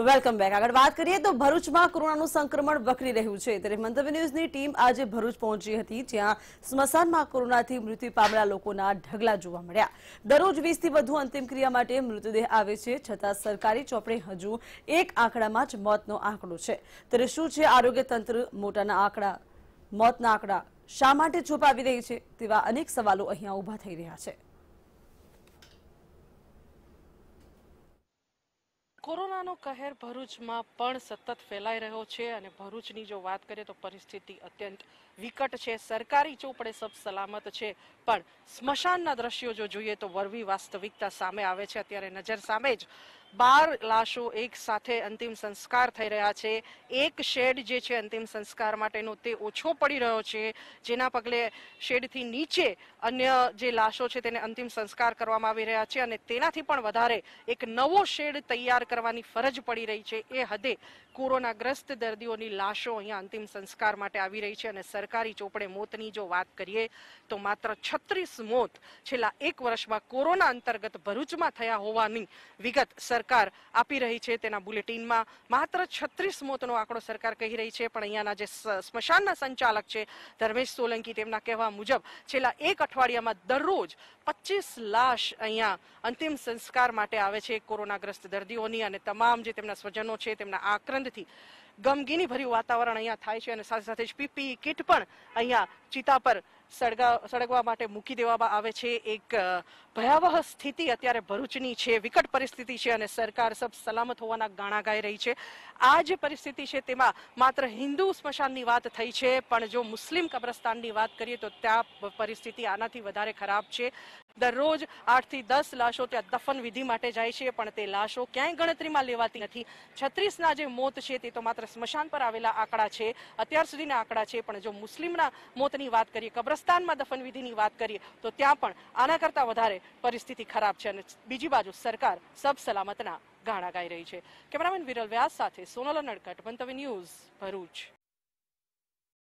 welcome back આગળ વાત કરીએ તો ભરૂચમાં કોરોનાનું સંક્રમણ વકરી રહ્યું છે ત્યારે મંતવ્ય ન્યૂઝની ટીમ આજે ભરૂચ પહોંચી હતી જ્યાં સ્મશાનમાં કોરોનાથી મૃત્યુ પામેલા લોકોના ઢગલા જોવા મળ્યા દરરોજ વીસથી વધુ અંતિમ ક્રિયા માટે મૃતદેહ આવે છે છતાં સરકારી ચોપડે હજુ એક આંકડામાં જ મોતનો આંકડો છે ત્યારે શું છે આરોગ્ય તંત્ર મોટાના આંકડા મોતના આંકડા શા માટે છુપાવી રહી છે તેવા અનેક સવાલો અહીંયા ઊભા થઈ રહ્યા છે કોરોનાનો કહેર ભરૂચમાં પણ સતત ફેલાઈ રહ્યો છે અને ભરૂચની જો વાત કરીએ તો પરિસ્થિતિ અત્યંત વિકટ છે સરકારી ચોપડે સબ સલામત છે પણ સ્મશાનના દ્રશ્યો જો જોઈએ તો વરવી વાસ્તવિકતા સામે આવે છે અત્યારે નજર સામે જ બાર લાશો એક સાથે અંતિમ સંસ્કાર થઈ રહ્યા છે એક શેડ જે છે અંતિમ સંસ્કાર માટેનો તે ઓછો પડી રહ્યો છે જેના પગલે શેડથી નીચે અન્ય જે લાશો છે તેને અંતિમ સંસ્કાર કરવામાં આવી રહ્યા છે અને તેનાથી પણ વધારે એક નવો શેડ તૈયાર કરવાની ફરજ પડી રહી છે એ હદે કોરોનાગ્રસ્ત દર્દીઓની લાશો અહીંયા અંતિમ સંસ્કાર માટે આવી રહી છે અને સરકારી ચોપડે મોતની જો વાત કરીએ તો માત્ર છત્રીસ મોત છેલ્લા એક વર્ષમાં કોરોના અંતર્ગત ભરૂચમાં થયા હોવાની વિગત સરકાર સરકાર આપી રહી છે તેના બુલેટિનમાં માત્ર છત્રીસ મોતનો આંકડો સરકાર કહી રહી છે પણ અહીંયાના જે સ્મશાનના સંચાલક છે ધર્મેશ સોલંકી તેમના કહેવા મુજબ છેલ્લા એક અઠવાડિયામાં દરરોજ પચીસ લાશ અહીંયા અંતિમ સંસ્કાર માટે આવે છે કોરોનાગ્રસ્ત દર્દીઓની અને તમામ જે તેમના સ્વજનો છે તેમના આક્રંદથી ગમગીની ભર્યું વાતાવરણ અહીંયા થાય છે અને સાથે સાથે જ પીપી કિટ પણ અહીંયા ચિતા પર સળગવા માટે મૂકી દેવામાં આવે છે એક ભયાવહ સ્થિતિ અત્યારે ભરૂચની છે વિકટ પરિસ્થિતિ છે અને સરકાર સબ સલામત હોવાના ગાણા ગાઈ રહી છે આ જે પરિસ્થિતિ છે તેમાં માત્ર હિન્દુ સ્મશાનની વાત થઈ છે પણ જો મુસ્લિમ કબ્રસ્તાનની વાત કરીએ તો ત્યાં પરિસ્થિતિ આનાથી વધારે ખરાબ છે દરરોજ આઠથી દસ લાશો ત્યાં દફન વિધિ માટે જાય છે પણ તે લાશો ક્યાંય ગણતરીમાં લેવાતી નથી છત્રીસના જે મોત છે તે તો માત્ર સ્મશાન પર આવેલા આંકડા છે અત્યાર સુધીના આંકડા છે પણ જો મુસ્લિમના મોતની વાત કરીએ કબ્રસ્તાન રાજસ્થાનમાં દફનવિધિની વાત કરીએ તો ત્યાં પણ આના કરતાં વધારે પરિસ્થિતિ ખરાબ છે અને બીજી બાજુ સરકાર સબ સલામતના ગાણા ગાઈ રહી છે કેમેરામેન વિરલ વ્યાસ સાથે સોનલ નડકટ મંતવ્ય ન્યૂઝ ભરૂચ